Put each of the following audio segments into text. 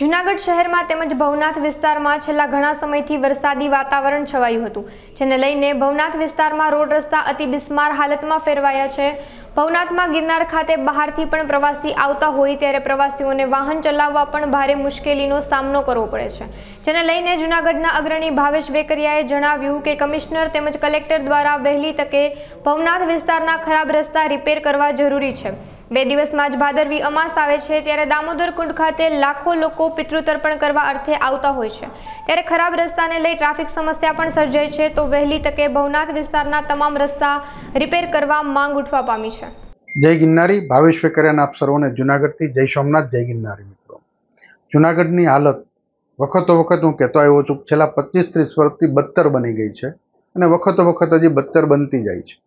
જૂનાગઢ શહેરમાં તેમજ ભવનાથ વિસ્તારમાં છેલ્લા ઘણા સમયથી વરસાદી વાતાવરણ છવાયું હતું જેને લઈને ભવનાથ વિસ્તારમાં રોડ રસ્તા અતિ બિસ્માર હાલતમાં ફેરવાયા છે ભવનાથમાં ગિરનાર ખાતે બહારથી પણ પ્રવાસી આવતા હોય ત્યારે પ્રવાસીઓને વાહન ચલાવવા પણ ભારે મુશ્કેલીનો સામનો કરવો પડે છે જેને લઈને જૂનાગઢના અગ્રણી ભાવેશ વેકરિયાએ જણાવ્યું કે કમિશનર તેમજ કલેક્ટર દ્વારા વહેલી તકે ભવનાથ વિસ્તારના ખરાબ રસ્તા રિપેર કરવા જરૂરી છે બે દિવસમાં જ ભાદરવી અમાસ આવે છે ત્યારે દામોદર કુંડ ખાતે લાખો લોકો પિતૃતર્પણ કરવા અર્થે આવતા હોય છે ત્યારે ખરાબ રસ્તાને લઈ ટ્રાફિક સમસ્યા પણ સર્જાય છે તો વહેલી તકે ભવનાથ વિસ્તારના તમામ રસ્તા રિપેર કરવા માંગ ઉઠવા પામી છે જય ગિરનારી ભાવેશ વેકરિયાના આપ સર્વોને જુનાગઢથી જય સોમનાથ જય ગિરનારી મિત્રો જુનાગઢની હાલત વખતો વખત હું કહેતો આવ્યો છું છેલ્લા પચીસ ત્રીસ વર્ષથી બત્તર બની ગઈ છે અને વખતો વખત હજી બત્તર બનતી જાય છે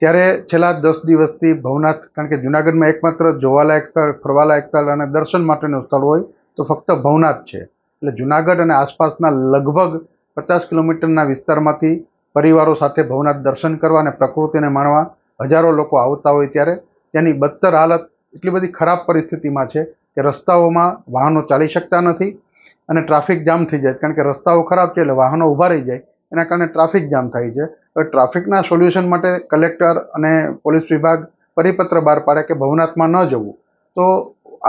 ત્યારે છેલ્લા દસ દિવસથી ભવનાથ કારણ કે જુનાગઢમાં એકમાત્ર જોવાલાયક સ્થળ ફરવાલાયક સ્થળ અને દર્શન માટેનું સ્થળ હોય તો ફક્ત ભવનાથ છે એટલે જુનાગઢ અને આસપાસના લગભગ પચાસ કિલોમીટરના વિસ્તારમાંથી પરિવારો સાથે ભવનાથ દર્શન કરવા અને પ્રકૃતિને માણવા હજારો લોકો આવતા હોય ત્યારે ત્યાંની બદતર હાલત એટલી બધી ખરાબ પરિસ્થિતિમાં છે કે રસ્તાઓમાં વાહનો ચાલી શકતા નથી અને ટ્રાફિક જામ થઈ જાય કારણ કે રસ્તાઓ ખરાબ છે એટલે વાહનો ઊભા રહી જાય એના કારણે ટ્રાફિક જામ થાય છે ટ્રાફિકના સોલ્યુશન માટે કલેક્ટર અને પોલીસ વિભાગ પરિપત્ર બહાર પાડે કે ભવનાથમાં ન જવું તો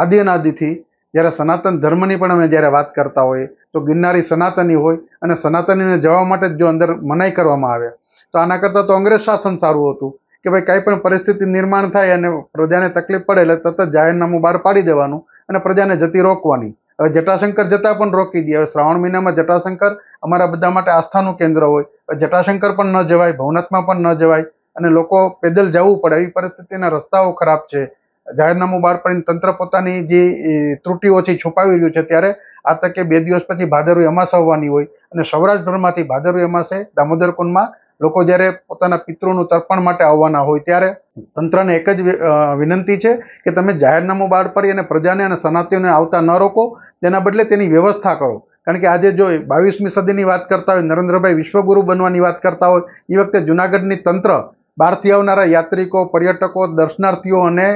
આદિનાદિથી જ્યારે સનાતન ધર્મની પણ અમે જ્યારે વાત કરતા હોઈએ તો ગિરનારી સનાતની હોય અને સનાતનીને જવા માટે જ જો અંદર મનાઈ કરવામાં આવે તો આના કરતાં તો અંગ્રેજ શાસન સારું હતું કે ભાઈ કંઈ પણ પરિસ્થિતિ નિર્માણ થાય અને પ્રજાને તકલીફ પડે એટલે તરત જાહેરનામું બહાર પાડી દેવાનું અને પ્રજાને જતી રોકવાની હવે જટાશંકર જતાં પણ રોકી દે હવે શ્રાવણ મહિનામાં જટાશંકર અમારા બધા માટે આસ્થાનું કેન્દ્ર હોય જટાશંકર પણ ન જવાય ભવનાથમાં પણ ન જવાય અને લોકો પેદલ જવું પડે એવી પરિસ્થિતિના રસ્તાઓ ખરાબ છે જાહેરનામું બહાર પડીને તંત્ર પોતાની જે ત્રુટીઓ છે છુપાવી રહ્યું છે ત્યારે આ તકે બે દિવસ પછી ભાદરવી અમાસ આવવાની હોય અને સૌરાષ્ટ્રભરમાંથી ભાદરવી અમાસે દામોદર કુંડમાં લોકો જ્યારે પોતાના પિતૃનું તર્પણ માટે આવવાના હોય ત્યારે તંત્રને એક જ વિનંતી છે કે તમે જાહેરનામું બહાર પડી અને પ્રજાને અને સનાતિઓને આવતા ન રોકો તેના બદલે તેની વ્યવસ્થા કરો કારણ કે આજે જો બાવીસમી સદીની વાત કરતા હોય નરેન્દ્રભાઈ વિશ્વગુરુ બનવાની વાત કરતા હોય એ વખતે જુનાગઢની તંત્ર બહારથી આવનારા યાત્રિકો પર્યટકો દર્શનાર્થીઓ અને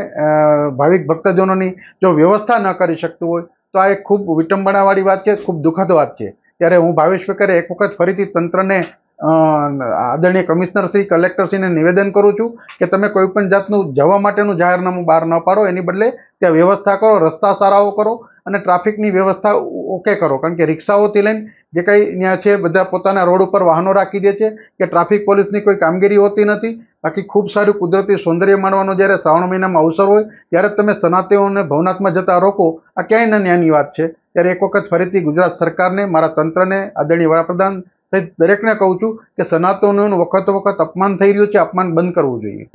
ભાવિક ભક્તજનોની જો વ્યવસ્થા ન કરી શકતું હોય તો આ એક ખૂબ વિટંબણાવાળી વાત છે ખૂબ દુઃખદ વાત છે ત્યારે હું ભાવેશ વેકરે એક વખત ફરીથી તંત્રને આદરણીય કમિશનર શ્રી કલેક્ટર શ્રીને નિવેદન કરું છું કે તમે કોઈપણ જાતનું જવા માટેનું જાહેરનામું બહાર ન પાડો એની બદલે ત્યાં વ્યવસ્થા કરો રસ્તા સારાઓ કરો અને ટ્રાફિકની વ્યવસ્થા ઓકે કરો કારણ કે રિક્ષાઓથી લઈને જે કંઈ ત્યાં છે બધા પોતાના રોડ ઉપર વાહનો રાખી દે છે કે ટ્રાફિક પોલીસની કોઈ કામગીરી હોતી નથી બાકી ખૂબ સારું કુદરતી સૌંદર્ય માણવાનો જ્યારે શ્રાવણ મહિનામાં અવસર હોય ત્યારે તમે સનાતિઓને ભવનાથમાં જતા રોકો આ ક્યાંય ન્યાયની વાત છે ત્યારે એક વખત ફરીથી ગુજરાત સરકારને મારા તંત્રને આદરણીય વડાપ્રધાન દરેકને કહું છું કે સનાતનોનું વખતો વખત અપમાન થઈ રહ્યું છે અપમાન બંધ કરવું જોઈએ